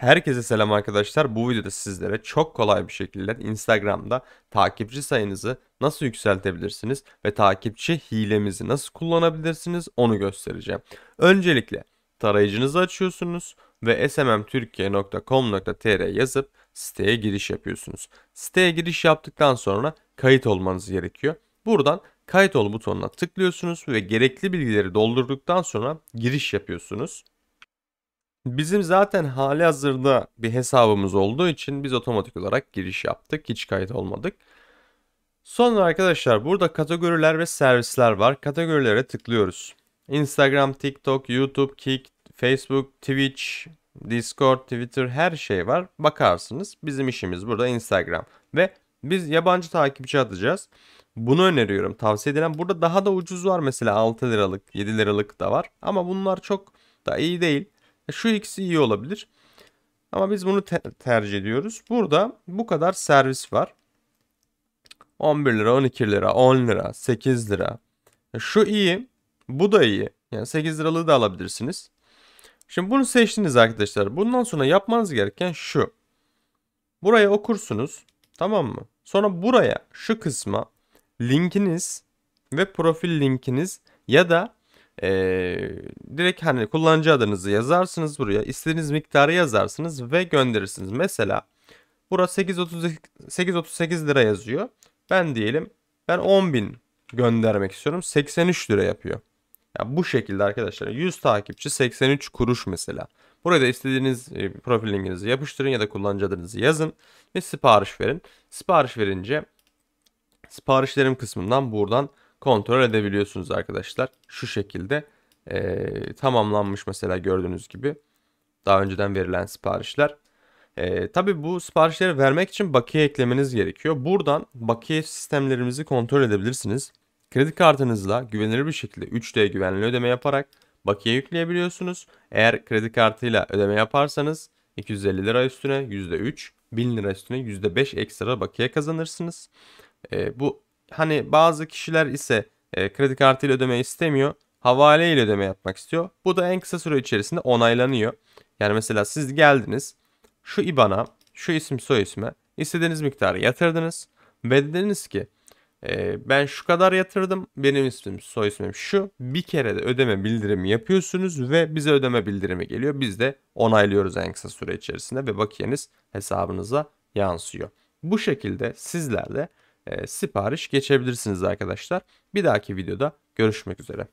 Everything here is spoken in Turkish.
Herkese selam arkadaşlar. Bu videoda sizlere çok kolay bir şekilde Instagram'da takipçi sayınızı nasıl yükseltebilirsiniz ve takipçi hilemizi nasıl kullanabilirsiniz onu göstereceğim. Öncelikle tarayıcınızı açıyorsunuz ve smmturkiye.com.tr yazıp siteye giriş yapıyorsunuz. Siteye giriş yaptıktan sonra kayıt olmanız gerekiyor. Buradan kayıt ol butonuna tıklıyorsunuz ve gerekli bilgileri doldurduktan sonra giriş yapıyorsunuz. Bizim zaten hali hazırda bir hesabımız olduğu için biz otomatik olarak giriş yaptık. Hiç kayıt olmadık. Sonra arkadaşlar burada kategoriler ve servisler var. Kategorilere tıklıyoruz. Instagram, TikTok, YouTube, Kik, Facebook, Twitch, Discord, Twitter her şey var. Bakarsınız. Bizim işimiz burada Instagram. Ve biz yabancı takipçi atacağız. Bunu öneriyorum. Tavsiye edilen. Burada daha da ucuz var mesela 6 liralık, 7 liralık da var. Ama bunlar çok da iyi değil. E, şu ikisi iyi olabilir. Ama biz bunu te tercih ediyoruz. Burada bu kadar servis var. 11 lira, 12 lira, 10 lira, 8 lira. E, şu iyi. Bu da iyi. Yani 8 liralığı da alabilirsiniz. Şimdi bunu seçtiniz arkadaşlar. Bundan sonra yapmanız gereken şu. Buraya okursunuz. Tamam mı? Sonra buraya şu kısma linkiniz ve profil linkiniz ya da ee, direkt hani kullanıcı adınızı yazarsınız buraya. istediğiniz miktarı yazarsınız ve gönderirsiniz. Mesela burası 8.38 lira yazıyor. Ben diyelim ben 10.000 göndermek istiyorum. 83 lira yapıyor. Yani bu şekilde arkadaşlar 100 takipçi 83 kuruş mesela. burada istediğiniz e, profil linkinizi yapıştırın ya da kullanıcı adınızı yazın ve sipariş verin. Sipariş verince siparişlerim kısmından buradan kontrol edebiliyorsunuz arkadaşlar. Şu şekilde e, tamamlanmış mesela gördüğünüz gibi daha önceden verilen siparişler. E, tabii bu siparişleri vermek için bakiye eklemeniz gerekiyor. Buradan bakiye sistemlerimizi kontrol edebilirsiniz. Kredi kartınızla güvenilir bir şekilde 3D güvenli ödeme yaparak bakiye yükleyebiliyorsunuz. Eğer kredi kartıyla ödeme yaparsanız 250 lira üstüne %3, 1000 lira üstüne %5 ekstra bakiye kazanırsınız. E, bu hani bazı kişiler ise e, kredi kartıyla ödeme istemiyor. Havale ile ödeme yapmak istiyor. Bu da en kısa süre içerisinde onaylanıyor. Yani mesela siz geldiniz şu IBAN'a şu isim soy isme istediğiniz miktarı yatırdınız ve dediniz ki e, ben şu kadar yatırdım benim ismim soy ismim şu bir kere de ödeme bildirimi yapıyorsunuz ve bize ödeme bildirimi geliyor biz de onaylıyoruz en kısa süre içerisinde ve bakiyeniz hesabınıza yansıyor. Bu şekilde sizler de sipariş geçebilirsiniz arkadaşlar. Bir dahaki videoda görüşmek üzere.